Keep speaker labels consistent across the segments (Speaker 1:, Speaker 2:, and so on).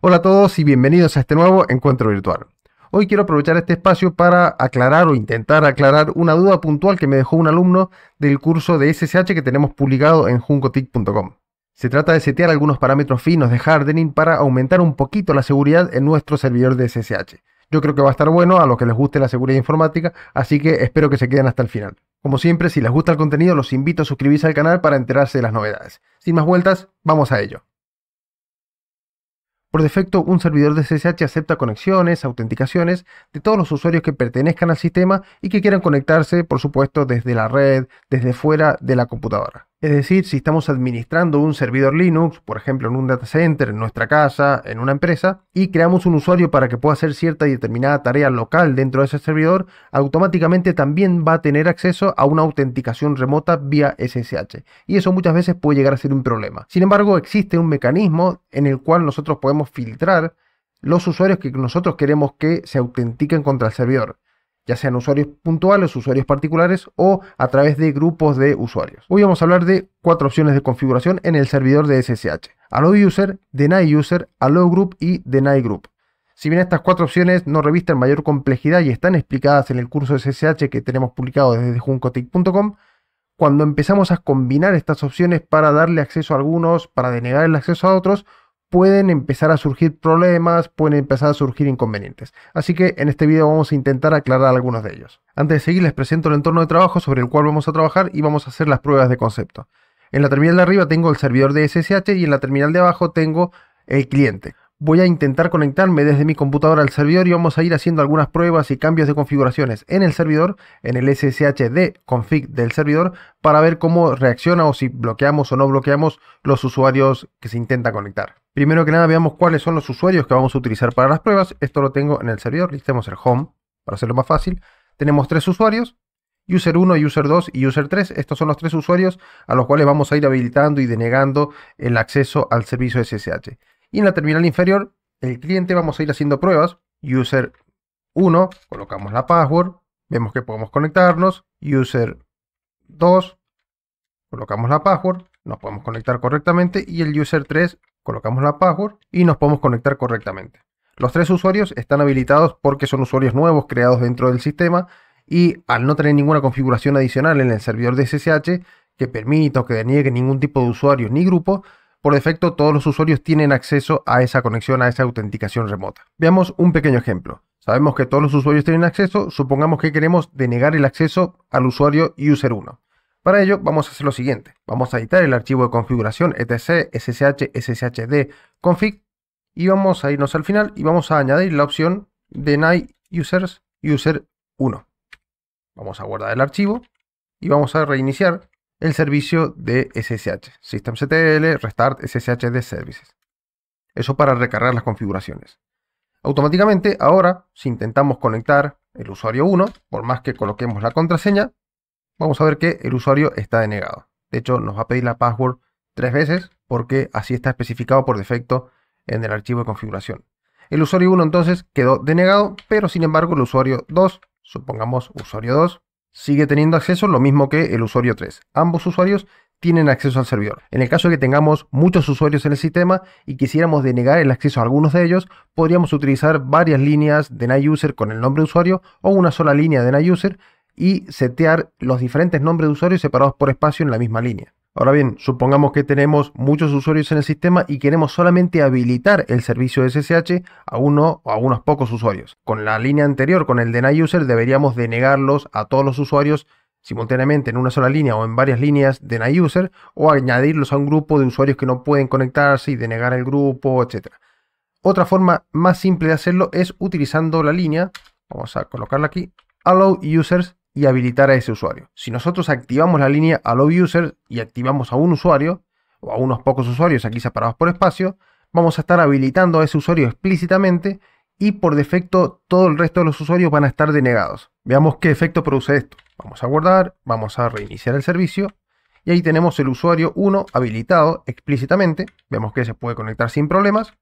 Speaker 1: Hola a todos y bienvenidos a este nuevo encuentro virtual. Hoy quiero aprovechar este espacio para aclarar o intentar aclarar una duda puntual que me dejó un alumno del curso de SSH que tenemos publicado en juncotic.com. Se trata de setear algunos parámetros finos de hardening para aumentar un poquito la seguridad en nuestro servidor de SSH. Yo creo que va a estar bueno a los que les guste la seguridad informática, así que espero que se queden hasta el final. Como siempre, si les gusta el contenido, los invito a suscribirse al canal para enterarse de las novedades. Sin más vueltas, vamos a ello. Por defecto, un servidor de SSH acepta conexiones, autenticaciones de todos los usuarios que pertenezcan al sistema y que quieran conectarse, por supuesto, desde la red, desde fuera de la computadora. Es decir, si estamos administrando un servidor Linux, por ejemplo en un data center, en nuestra casa, en una empresa, y creamos un usuario para que pueda hacer cierta y determinada tarea local dentro de ese servidor, automáticamente también va a tener acceso a una autenticación remota vía SSH. Y eso muchas veces puede llegar a ser un problema. Sin embargo, existe un mecanismo en el cual nosotros podemos filtrar los usuarios que nosotros queremos que se autentiquen contra el servidor ya sean usuarios puntuales, usuarios particulares o a través de grupos de usuarios. Hoy vamos a hablar de cuatro opciones de configuración en el servidor de SSH. Allow User, Deny User, Allow Group y Deny Group. Si bien estas cuatro opciones no revisten mayor complejidad y están explicadas en el curso de SSH que tenemos publicado desde juncotic.com, cuando empezamos a combinar estas opciones para darle acceso a algunos, para denegar el acceso a otros, pueden empezar a surgir problemas, pueden empezar a surgir inconvenientes. Así que en este video vamos a intentar aclarar algunos de ellos. Antes de seguir les presento el entorno de trabajo sobre el cual vamos a trabajar y vamos a hacer las pruebas de concepto. En la terminal de arriba tengo el servidor de SSH y en la terminal de abajo tengo el cliente. Voy a intentar conectarme desde mi computadora al servidor y vamos a ir haciendo algunas pruebas y cambios de configuraciones en el servidor, en el SSH de config del servidor, para ver cómo reacciona o si bloqueamos o no bloqueamos los usuarios que se intenta conectar. Primero que nada, veamos cuáles son los usuarios que vamos a utilizar para las pruebas. Esto lo tengo en el servidor, listemos el home para hacerlo más fácil. Tenemos tres usuarios, user 1, user 2 y user 3. Estos son los tres usuarios a los cuales vamos a ir habilitando y denegando el acceso al servicio SSH. Y en la terminal inferior, el cliente vamos a ir haciendo pruebas. User 1, colocamos la password, vemos que podemos conectarnos. User 2, colocamos la password, nos podemos conectar correctamente. Y el user 3 Colocamos la password y nos podemos conectar correctamente. Los tres usuarios están habilitados porque son usuarios nuevos creados dentro del sistema y al no tener ninguna configuración adicional en el servidor de SSH que permita o que deniegue ningún tipo de usuarios ni grupo, por defecto todos los usuarios tienen acceso a esa conexión, a esa autenticación remota. Veamos un pequeño ejemplo. Sabemos que todos los usuarios tienen acceso, supongamos que queremos denegar el acceso al usuario user1. Para ello vamos a hacer lo siguiente, vamos a editar el archivo de configuración etc ssh sshd config y vamos a irnos al final y vamos a añadir la opción deny users user 1. Vamos a guardar el archivo y vamos a reiniciar el servicio de SSH, systemctl restart sshd services. Eso para recargar las configuraciones. Automáticamente ahora, si intentamos conectar el usuario 1, por más que coloquemos la contraseña, vamos a ver que el usuario está denegado. De hecho, nos va a pedir la password tres veces porque así está especificado por defecto en el archivo de configuración. El usuario 1 entonces quedó denegado, pero sin embargo el usuario 2, supongamos usuario 2, sigue teniendo acceso lo mismo que el usuario 3. Ambos usuarios tienen acceso al servidor. En el caso de que tengamos muchos usuarios en el sistema y quisiéramos denegar el acceso a algunos de ellos, podríamos utilizar varias líneas de user con el nombre de usuario o una sola línea de user y setear los diferentes nombres de usuarios separados por espacio en la misma línea. Ahora bien, supongamos que tenemos muchos usuarios en el sistema y queremos solamente habilitar el servicio de SSH a uno o a unos pocos usuarios. Con la línea anterior, con el deny user, deberíamos denegarlos a todos los usuarios simultáneamente en una sola línea o en varias líneas deny user o añadirlos a un grupo de usuarios que no pueden conectarse y denegar el grupo, etc. Otra forma más simple de hacerlo es utilizando la línea, vamos a colocarla aquí, allow users y habilitar a ese usuario. Si nosotros activamos la línea Allow User y activamos a un usuario, o a unos pocos usuarios aquí separados por espacio, vamos a estar habilitando a ese usuario explícitamente y por defecto todo el resto de los usuarios van a estar denegados. Veamos qué efecto produce esto. Vamos a guardar, vamos a reiniciar el servicio y ahí tenemos el usuario 1 habilitado explícitamente. Vemos que se puede conectar sin problemas.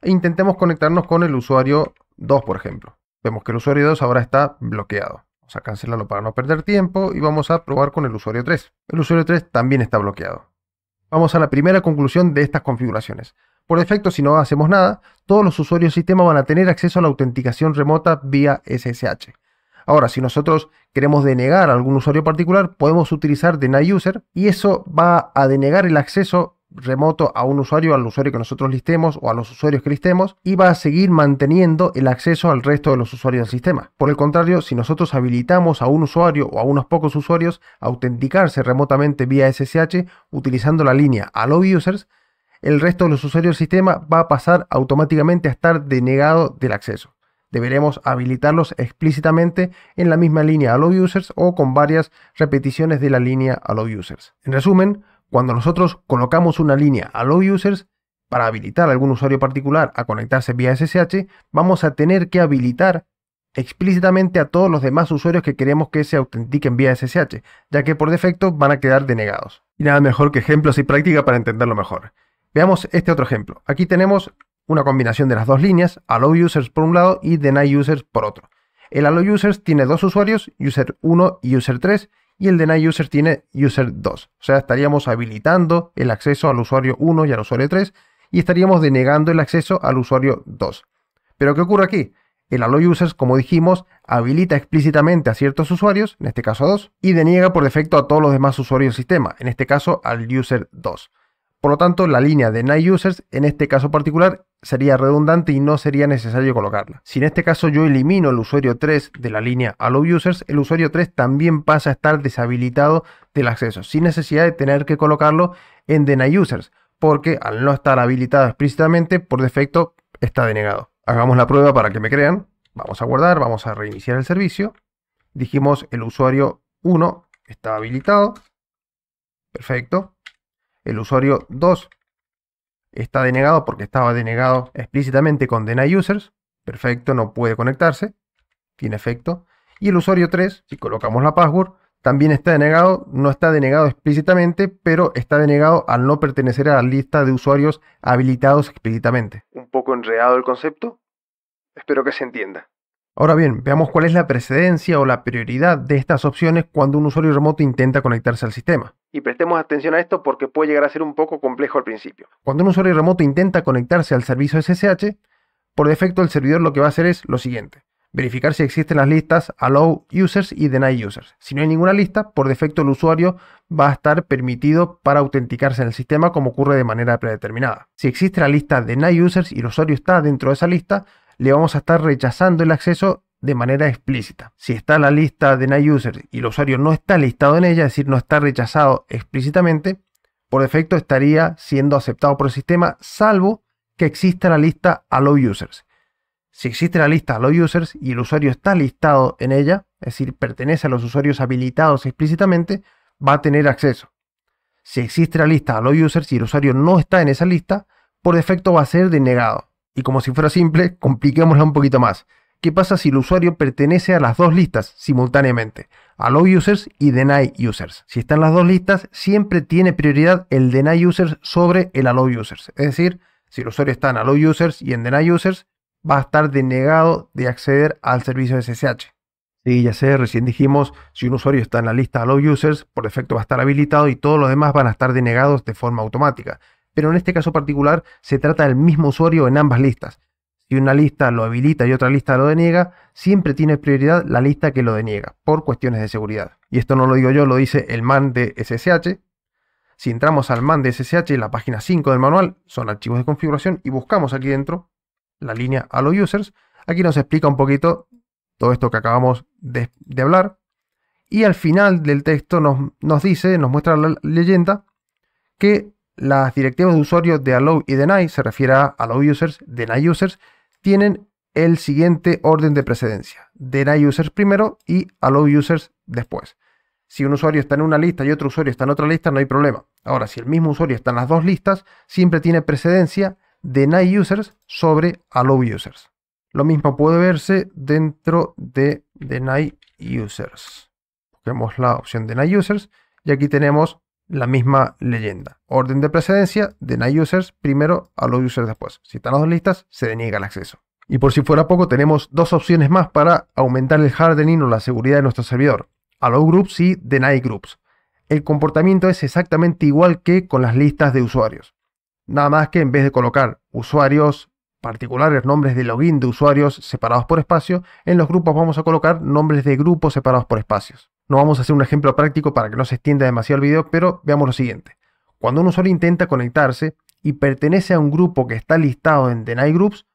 Speaker 1: E intentemos conectarnos con el usuario 2, por ejemplo. Vemos que el usuario 2 ahora está bloqueado. Vamos a cancelarlo para no perder tiempo y vamos a probar con el usuario 3. El usuario 3 también está bloqueado. Vamos a la primera conclusión de estas configuraciones. Por defecto, si no hacemos nada, todos los usuarios del sistema van a tener acceso a la autenticación remota vía SSH. Ahora, si nosotros queremos denegar a algún usuario particular, podemos utilizar deny user y eso va a denegar el acceso remoto a un usuario, al usuario que nosotros listemos o a los usuarios que listemos, y va a seguir manteniendo el acceso al resto de los usuarios del sistema. Por el contrario, si nosotros habilitamos a un usuario o a unos pocos usuarios a autenticarse remotamente vía SSH utilizando la línea Allow Users, el resto de los usuarios del sistema va a pasar automáticamente a estar denegado del acceso. Deberemos habilitarlos explícitamente en la misma línea Allow Users o con varias repeticiones de la línea Allow Users. En resumen, cuando nosotros colocamos una línea allow users, para habilitar a algún usuario particular a conectarse vía SSH, vamos a tener que habilitar explícitamente a todos los demás usuarios que queremos que se autentiquen vía SSH, ya que por defecto van a quedar denegados. Y nada mejor que ejemplos y práctica para entenderlo mejor. Veamos este otro ejemplo. Aquí tenemos una combinación de las dos líneas, allow users por un lado y deny users por otro. El allow users tiene dos usuarios, user 1 y user 3, y el deny user tiene user 2. O sea, estaríamos habilitando el acceso al usuario 1 y al usuario 3 y estaríamos denegando el acceso al usuario 2. Pero ¿qué ocurre aquí? El allow users, como dijimos, habilita explícitamente a ciertos usuarios, en este caso a 2, y deniega por defecto a todos los demás usuarios del sistema, en este caso al user 2. Por lo tanto, la línea de deny users, en este caso particular, sería redundante y no sería necesario colocarla. Si en este caso yo elimino el usuario 3 de la línea Allow Users, el usuario 3 también pasa a estar deshabilitado del acceso, sin necesidad de tener que colocarlo en Deny Users, porque al no estar habilitado explícitamente, por defecto está denegado. Hagamos la prueba para que me crean. Vamos a guardar, vamos a reiniciar el servicio. Dijimos el usuario 1 está habilitado. Perfecto. El usuario 2 está denegado porque estaba denegado explícitamente con deny users. Perfecto, no puede conectarse. Tiene efecto. Y el usuario 3, si colocamos la password, también está denegado. No está denegado explícitamente, pero está denegado al no pertenecer a la lista de usuarios habilitados explícitamente. Un poco enredado el concepto. Espero que se entienda. Ahora bien, veamos cuál es la precedencia o la prioridad de estas opciones cuando un usuario remoto intenta conectarse al sistema. Y prestemos atención a esto porque puede llegar a ser un poco complejo al principio. Cuando un usuario remoto intenta conectarse al servicio SSH, por defecto el servidor lo que va a hacer es lo siguiente. Verificar si existen las listas allow users y deny users. Si no hay ninguna lista, por defecto el usuario va a estar permitido para autenticarse en el sistema como ocurre de manera predeterminada. Si existe la lista deny users y el usuario está dentro de esa lista, le vamos a estar rechazando el acceso de manera explícita. Si está la lista de Night User y el usuario no está listado en ella, es decir, no está rechazado explícitamente, por defecto estaría siendo aceptado por el sistema, salvo que exista la lista Allow Users. Si existe la lista Allow Users y el usuario está listado en ella, es decir, pertenece a los usuarios habilitados explícitamente, va a tener acceso. Si existe la lista Allow Users y el usuario no está en esa lista, por defecto va a ser denegado. Y como si fuera simple, compliquémosla un poquito más. ¿Qué pasa si el usuario pertenece a las dos listas simultáneamente? Allow users y deny users. Si están las dos listas, siempre tiene prioridad el deny users sobre el allow users. Es decir, si el usuario está en allow users y en deny users, va a estar denegado de acceder al servicio de SSH. Sí, ya sé, recién dijimos, si un usuario está en la lista allow users, por defecto va a estar habilitado y todos los demás van a estar denegados de forma automática pero en este caso particular se trata del mismo usuario en ambas listas. Si una lista lo habilita y otra lista lo deniega, siempre tiene prioridad la lista que lo deniega, por cuestiones de seguridad. Y esto no lo digo yo, lo dice el man de SSH. Si entramos al man de SSH, la página 5 del manual son archivos de configuración y buscamos aquí dentro la línea a los users. Aquí nos explica un poquito todo esto que acabamos de, hablar. Y al final del texto nos, nos dice, nos muestra la leyenda, que las directivas de usuario de allow y deny, se refiere a allow users, deny users, tienen el siguiente orden de precedencia. Deny users primero y allow users después. Si un usuario está en una lista y otro usuario está en otra lista, no hay problema. Ahora, si el mismo usuario está en las dos listas, siempre tiene precedencia deny users sobre allow users. Lo mismo puede verse dentro de deny users. Busquemos la opción deny users y aquí tenemos la misma leyenda. Orden de precedencia, deny users primero a los users después. Si están las dos listas, se deniega el acceso. Y por si fuera poco, tenemos dos opciones más para aumentar el hardening o la seguridad de nuestro servidor. Allow groups y deny groups. El comportamiento es exactamente igual que con las listas de usuarios. Nada más que en vez de colocar usuarios particulares, nombres de login de usuarios separados por espacio, en los grupos vamos a colocar nombres de grupos separados por espacios. No vamos a hacer un ejemplo práctico para que no se extienda demasiado el video, pero veamos lo siguiente. Cuando un usuario intenta conectarse y pertenece a un grupo que está listado en Deny Groups,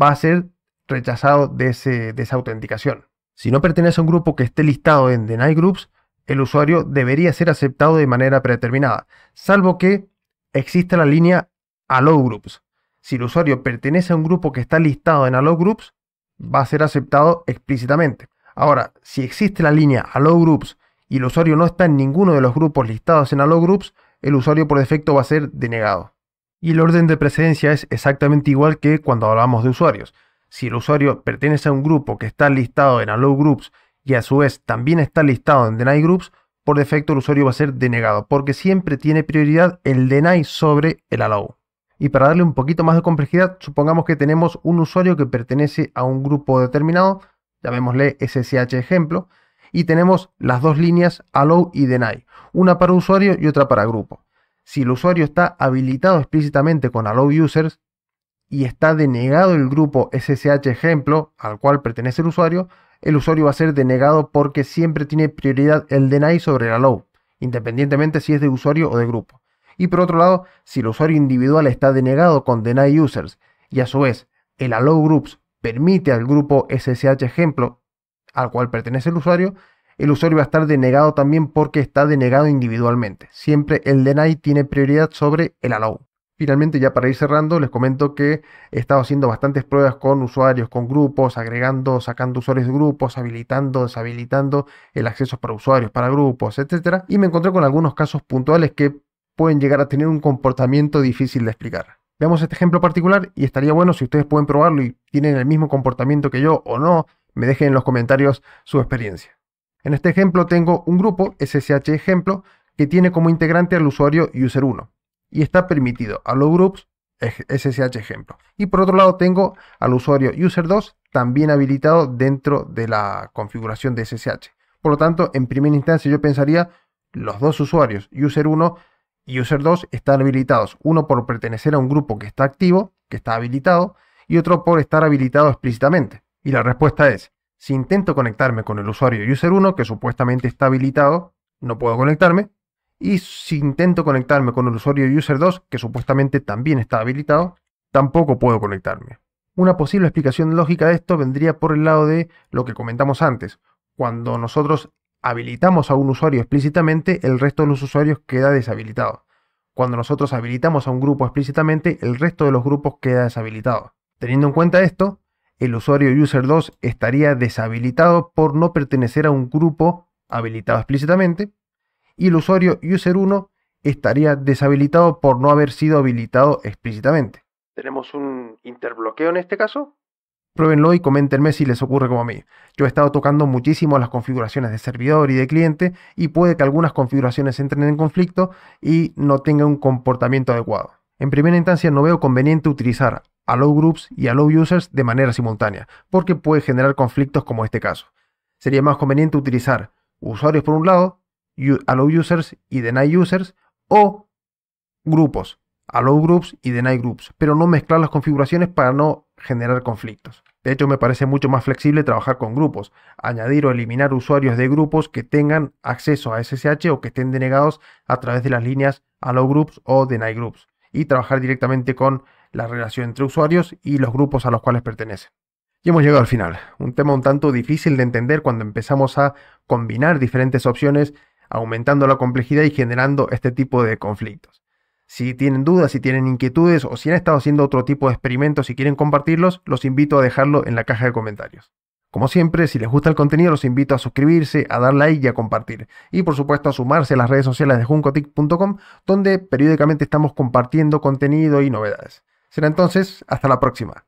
Speaker 1: va a ser rechazado de, esa autenticación. Si no pertenece a un grupo que esté listado en Deny Groups, el usuario debería ser aceptado de manera predeterminada, salvo que exista la línea Allow Groups. Si el usuario pertenece a un grupo que está listado en Allow Groups, va a ser aceptado explícitamente. Ahora, si existe la línea Allow Groups y el usuario no está en ninguno de los grupos listados en Allow Groups, el usuario por defecto va a ser denegado. Y el orden de precedencia es exactamente igual que cuando hablamos de usuarios. Si el usuario pertenece a un grupo que está listado en Allow Groups y a su vez también está listado en Deny Groups, por defecto el usuario va a ser denegado, porque siempre tiene prioridad el Deny sobre el Allow. Y para darle un poquito más de complejidad, supongamos que tenemos un usuario que pertenece a un grupo determinado llamémosle SSH ejemplo, y tenemos las dos líneas allow y deny, una para usuario y otra para grupo. Si el usuario está habilitado explícitamente con allow users y está denegado el grupo SSH ejemplo al cual pertenece el usuario, el usuario va a ser denegado porque siempre tiene prioridad el deny sobre el allow, independientemente si es de usuario o de grupo. Y por otro lado, si el usuario individual está denegado con deny users y a su vez el allow groups permite al grupo SSH ejemplo al cual pertenece el usuario, el usuario va a estar denegado también porque está denegado individualmente. Siempre el deny tiene prioridad sobre el allow. Finalmente, ya para ir cerrando, les comento que he estado haciendo bastantes pruebas con usuarios, con grupos, agregando, sacando usuarios de grupos, habilitando, deshabilitando el acceso para usuarios, para grupos, etc. Y me encontré con algunos casos puntuales que pueden llegar a tener un comportamiento difícil de explicar. Veamos este ejemplo particular y estaría bueno si ustedes pueden probarlo y tienen el mismo comportamiento que yo o no, me dejen en los comentarios su experiencia. En este ejemplo tengo un grupo, SSH ejemplo, que tiene como integrante al usuario user1 y está permitido a los groups SSH ejemplo. Y por otro lado tengo al usuario user2 también habilitado dentro de la configuración de SSH. Por lo tanto, en primera instancia yo pensaría los dos usuarios, user1 y user 2 están habilitados, uno por pertenecer a un grupo que está activo, que está habilitado, y otro por estar habilitado explícitamente. Y la respuesta es, si intento conectarme con el usuario user 1, que supuestamente está habilitado, no puedo conectarme, y si intento conectarme con el usuario user 2, que supuestamente también está habilitado, tampoco puedo conectarme. Una posible explicación lógica de esto vendría por el lado de lo que comentamos antes. Cuando nosotros habilitamos a un usuario explícitamente, el resto de los usuarios queda deshabilitado. Cuando nosotros habilitamos a un grupo explícitamente, el resto de los grupos queda deshabilitado. Teniendo en cuenta esto, el usuario user 2 estaría deshabilitado por no pertenecer a un grupo habilitado explícitamente y el usuario user 1 estaría deshabilitado por no haber sido habilitado explícitamente. Tenemos un interbloqueo en este caso, Pruébenlo y coméntenme si les ocurre como a mí. Yo he estado tocando muchísimo las configuraciones de servidor y de cliente y puede que algunas configuraciones entren en conflicto y no tengan un comportamiento adecuado. En primera instancia no veo conveniente utilizar allow groups y allow users de manera simultánea, porque puede generar conflictos como este caso. Sería más conveniente utilizar usuarios por un lado, allow users y deny users o grupos, allow groups y deny groups, pero no mezclar las configuraciones para no generar conflictos. De hecho, me parece mucho más flexible trabajar con grupos, añadir o eliminar usuarios de grupos que tengan acceso a SSH o que estén denegados a través de las líneas allow groups o deny groups, y trabajar directamente con la relación entre usuarios y los grupos a los cuales pertenecen. Y hemos llegado al final, un tema un tanto difícil de entender cuando empezamos a combinar diferentes opciones, aumentando la complejidad y generando este tipo de conflictos. Si tienen dudas, si tienen inquietudes o si han estado haciendo otro tipo de experimentos y quieren compartirlos, los invito a dejarlo en la caja de comentarios. Como siempre, si les gusta el contenido, los invito a suscribirse, a dar like y a compartir. Y por supuesto a sumarse a las redes sociales de juncotic.com, donde periódicamente estamos compartiendo contenido y novedades. Será entonces, hasta la próxima.